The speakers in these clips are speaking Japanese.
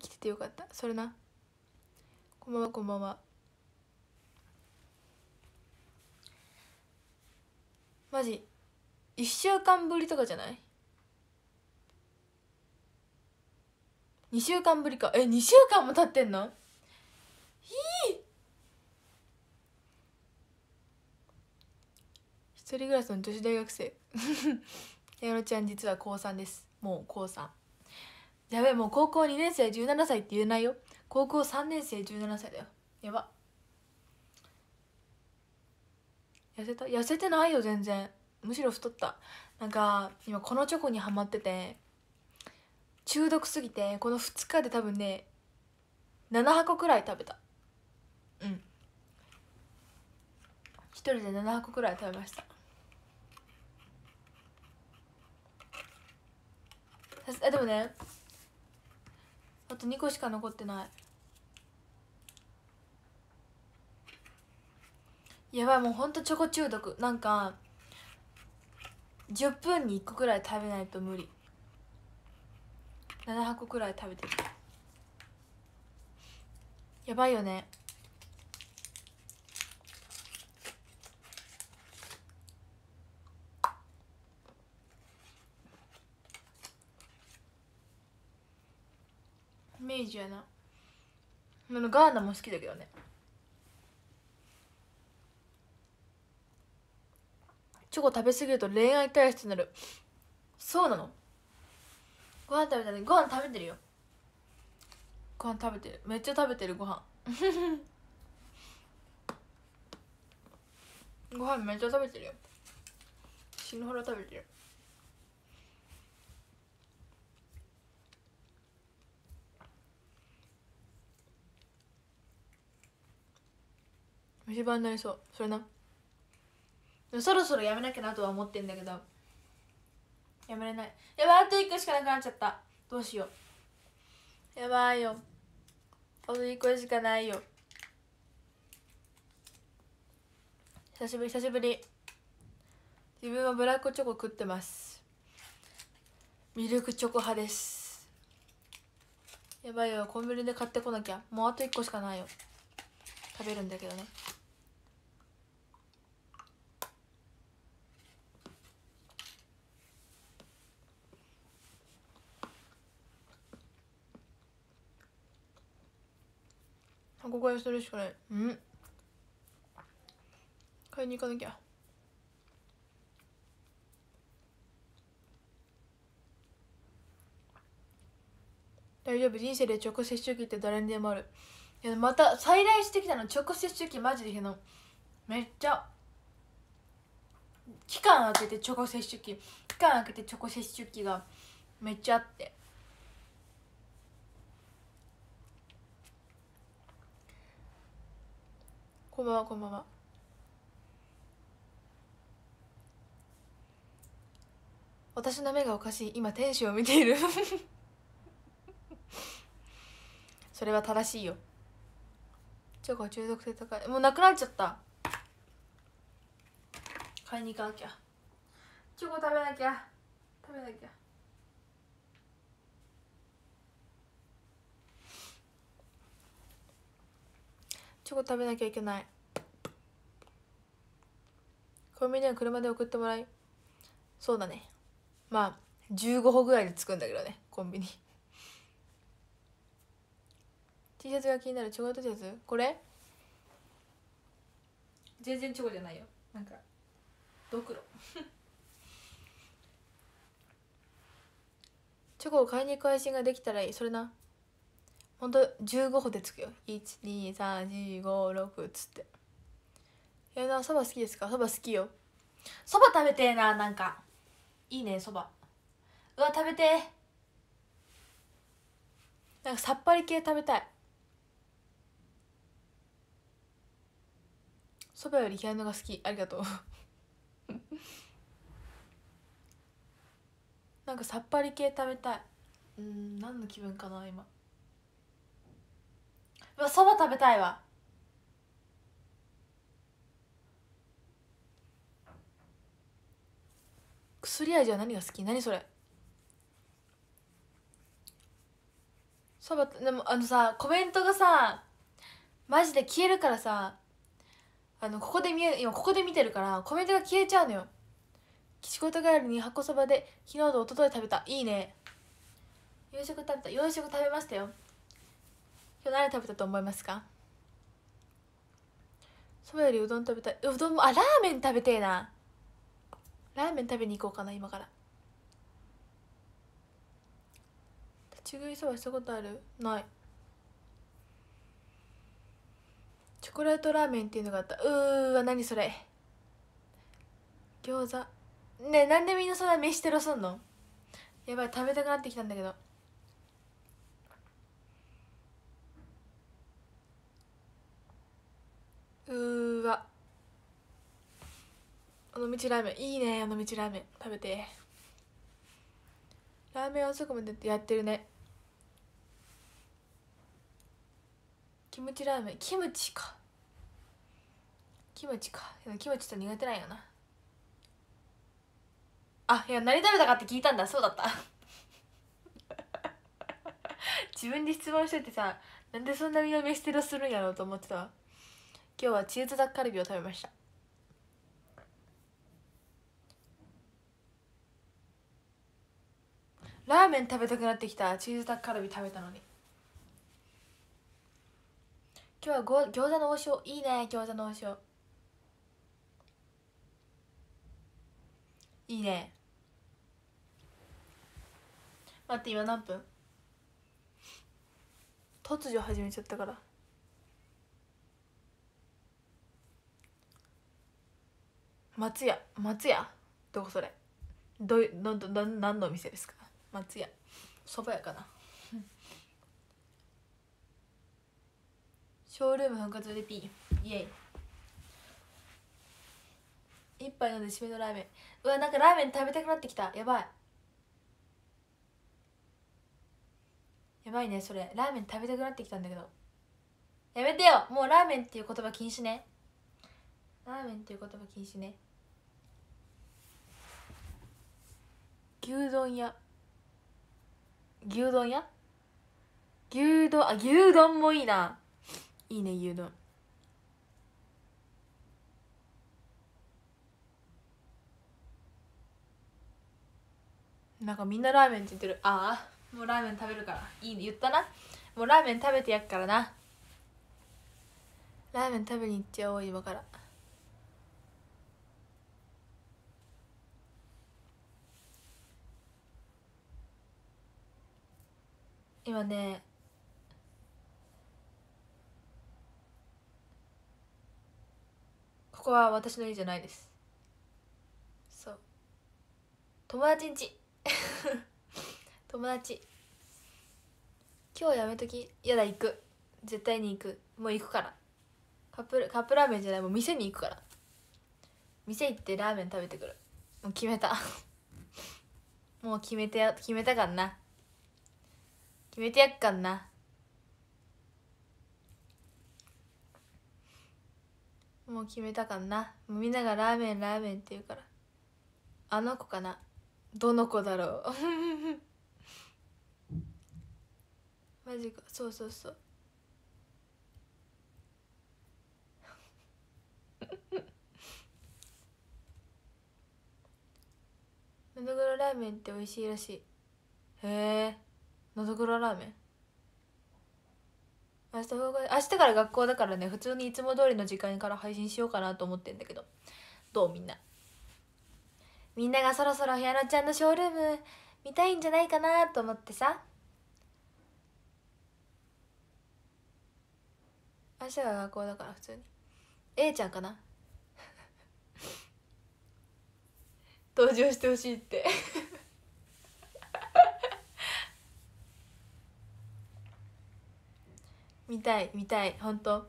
生きててよかったそれなこんばんはこんばんはマジ1週間ぶりとかじゃない2週間ぶりかえ2週間も経ってんのいい一人暮らしの女子大学生 やろちゃん実は高3ですもう高3やべえもう高校2年生17歳って言えないよ高校3年生17歳だよやば痩せた痩せてないよ全然むしろ太ったなんか今このチョコにはまってて中毒すぎてこの2日で多分ね7箱くらい食べたうん1人で7箱くらい食べましたでもねあと2個しか残ってないやばいもうほんとチョコ中毒なんか10分に1個くらい食べないと無理7箱くらい食べてるやばいよねイメージやなあのガーナも好きだけどねチョコ食べ過ぎると恋愛体質になるそうなのご飯食べたねご飯食べてるよご飯食べてるめっちゃ食べてるご飯 ご飯めっちゃ食べてるよ死ぬほど食べてる虫歯になりそうそれなそろそろやめなきゃなとは思ってんだけどやめれないやばいあと1個しかなくなっちゃったどうしようやばいよあと1個しかないよ久しぶり久しぶり自分はブラックチョコ食ってますミルクチョコ派ですやばいよコンビニで買ってこなきゃもうあと1個しかないよ食べるんだけどねこいするしかないうん買いに行かなきゃ大丈夫人生で直接出勤って誰にでもあるいやまた再来してきたの直接出勤マジでけどめっちゃ期間空けてチョコ接種期期間空けてチョコ接種機がめっちゃあってんばんはこんばんは私の目がおかしい今天使を見ている それは正しいよチョコ中毒性高いもうなくなっちゃった買いに行かなきゃチョコ食べなきゃ食べなきゃチョコ食べなきゃいけないコンビニは車で送ってもらいそうだねまあ15歩ぐらいで着くんだけどねコンビニ T シャツが気になるチョコレート T シャツこれ全然チョコじゃないよなんかドクロチョコを買いに行く配信ができたらいいそれな本当十15歩でつくよ12345っつって「いなそば好きですかそば好きよそば食べてえななんかいいねそばうわ食べてなんかさっぱり系食べたいそばより冷やのが好きありがとう なんかさっぱり系食べたいうん何の気分かな今わそば食べたいわ薬味は何が好き何それそばでもあのさコメントがさマジで消えるからさあのここで見え今ここで見てるからコメントが消えちゃうのよ仕事帰りに箱そばで昨日と一昨日食べたいいね夕食食べた洋食食べましたよ今日何食べたと思いますかそばよりうどん食べたいうどんもあラーメン食べてえなラーメン食べに行こうかな今から立ち食いそばしたことあるないチョコレートラーメンっていうのがあったうーわ何それ餃子ねえなんでみんなそんな飯テロすんのやばい食べたくなってきたんだけどうわの道ラーメンいいねあの道ラーメン食べてラーメン遅くまでやってるねキムチラーメンキムチかキムチかキムチって苦手なんよなあいや何食べたかって聞いたんだそうだった 自分で質問しててさなんでそんな南ステロするんやろうと思ってたわ今日はチーズタッカルビを食べましたラーメン食べたくなってきたチーズタッカルビ食べたのに今日はご餃子の王将いいね餃子の王将いいね待って今何分突如始めちゃったから松屋松屋どこそれどどどど何のお店ですか松屋そば屋かな ショールーム復活でピーイエイ一杯飲んで締めのラーメンうわなんかラーメン食べたくなってきたやばいやばいねそれラーメン食べたくなってきたんだけどやめてよもうラーメンっていう言葉禁止ねラーメンっていう言葉禁止ね牛丼屋牛丼屋牛丼あ牛丼もいいないいね牛丼なんかみんなラーメンって言ってるああもうラーメン食べるからいいね言ったなもうラーメン食べてやっからなラーメン食べに行っちゃおう今から。今ねここは私の家じゃないですそう友達んち 友達今日やめときやだ行く絶対に行くもう行くからカップカップラーメンじゃないもう店に行くから店行ってラーメン食べてくるもう決めた もう決めて決めたからな決めてやっかんなもう決めたかんなみんながラーメンラーメンって言うからあの子かなどの子だろう マジかそうそうそう のどぐろラーメンって美味しいらしいへえのどぐろラーメン明日明日から学校だからね普通にいつも通りの時間から配信しようかなと思ってんだけどどうみんなみんながそろそろひやのちゃんのショールーム見たいんじゃないかなと思ってさ明日が学校だから普通に A ちゃんかな 登場してほしいって見たい見たい本当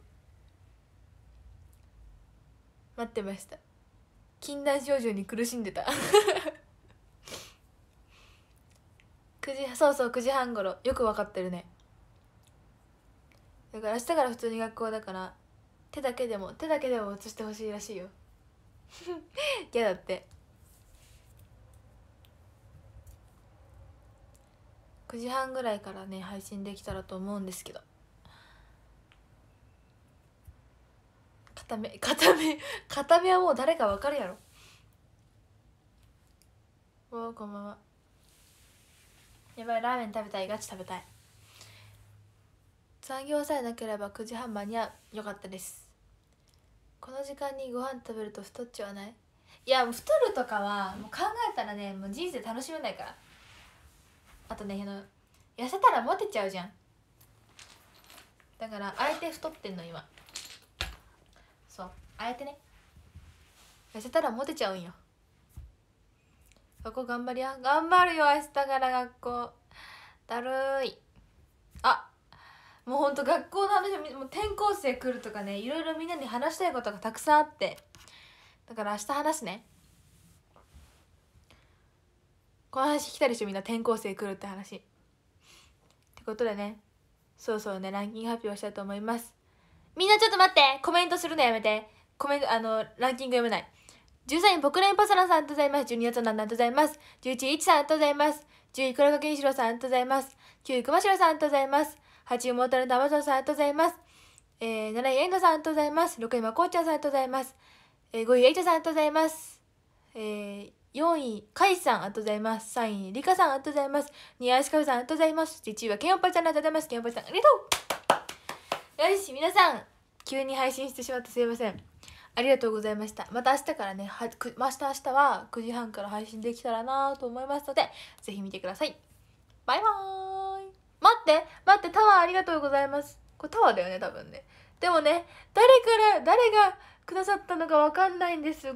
待ってました禁断症状に苦しんでた9 時そうそう9時半ごろよく分かってるねだから明日から普通に学校だから手だけでも手だけでも写してほしいらしいよ 嫌だって9時半ぐらいからね配信できたらと思うんですけど片目片目片目はもう誰かわかるやろおおこんばんはやばいラーメン食べたいガチ食べたい残業さえなければ9時半間に合うよかったですこの時間にご飯食べると太っちゃわないいや太るとかはもう考えたらねもう人生楽しめないからあとねあの痩せたらモテちゃうじゃんだからあえて太ってんの今あえてね痩せたらモテちゃうんよ学校頑張りや頑張るよ明日から学校だるいあもうほんと学校の話もう転校生来るとかねいろいろみんなに話したいことがたくさんあってだから明日話すねこの話来たでしょみんな転校生来るって話ってことでねそろそろねランキング発表したいと思いますみんなちょっと待ってコメントするのやめてコメント、あの、ランキング読めない。13位、僕らエンパサラさんありがとうございます。12位、トナンありがとうございます。11位、いちさんありがとうございます。10位、黒垣一郎さんありがとうございます。9位、熊代さんありがとうございます。8位、モータルダアマゾンさんありがとうございます。えー、7位、エンドさんありがとうございます。6位、まこうちゃんさんありがとうございます。えー、5位、エイトさんありがとうございます。えー、4位、カイさん、ありがとうございます。3位、リカさん、ありがとうございます。2位、アシカフさん、ありがとうございます。1位は、ケンオパちゃん、ありがとうございます。ケンオパちゃん、ありがとうよし、皆さん、急に配信してしまってすいません。ありがとうございました。また明日からね、はく明日明日は9時半から配信できたらなと思いますので、ぜひ見てください。バイバーイ待って待ってタワーありがとうございます。これタワーだよね、多分ね。でもね、誰から、誰がくださったのかわかんないんです。